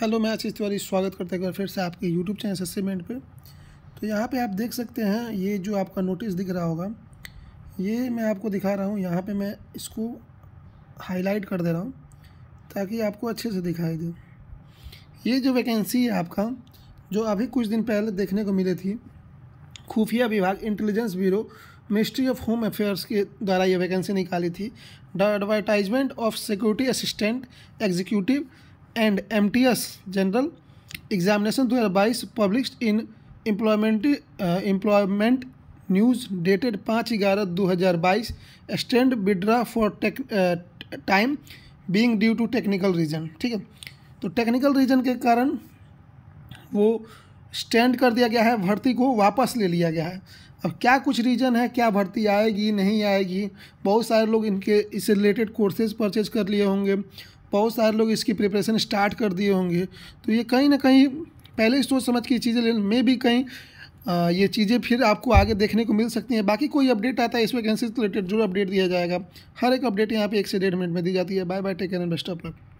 hello मैं आशीष तिवारी स्वागत करता हैं फिर से आपके यूट्यूब चैनल असेसमेंट पे तो यहाँ पे आप देख सकते हैं ये जो आपका नोटिस दिख रहा होगा ये मैं आपको दिखा रहा हूँ यहाँ पे मैं इसको हाईलाइट कर दे रहा हूँ ताकि आपको अच्छे से दिखाई दे ये जो वैकेंसी है आपका जो अभी कुछ दिन पहले देखने को मिली थी खुफिया विभाग intelligence bureau ministry of home affairs के द्वारा ये वैकेंसी निकाली थी the advertisement of security assistant executive and M T S general examination दो हज़ार बाईस published in employment employment news dated पाँच ग्यारह दो हज़ार बाईस extend withdraw for time being due to technical reason ठीक है तो टेक्निकल रीजन के कारण वो स्टैंड कर दिया गया है भर्ती को वापस ले लिया गया है अब क्या कुछ रीज़न है क्या भर्ती आएगी नहीं आएगी बहुत सारे लोग इनके इससे रिलेटेड कोर्सेज परचेज कर लिए होंगे बहुत सारे लोग इसकी प्रिपरेशन स्टार्ट कर दिए होंगे तो ये कहीं ना कहीं पहले सोच समझ के चीज़ें ले मे भी कहीं आ, ये चीज़ें फिर आपको आगे देखने को मिल सकती हैं बाकी कोई अपडेट आता है इस वैकेंसी से रिलेटेड जरूर अपडेट दिया जाएगा हर एक अपडेट यहाँ पे एक से डेढ़ मिनट में दी जाती है bye bye take and best of luck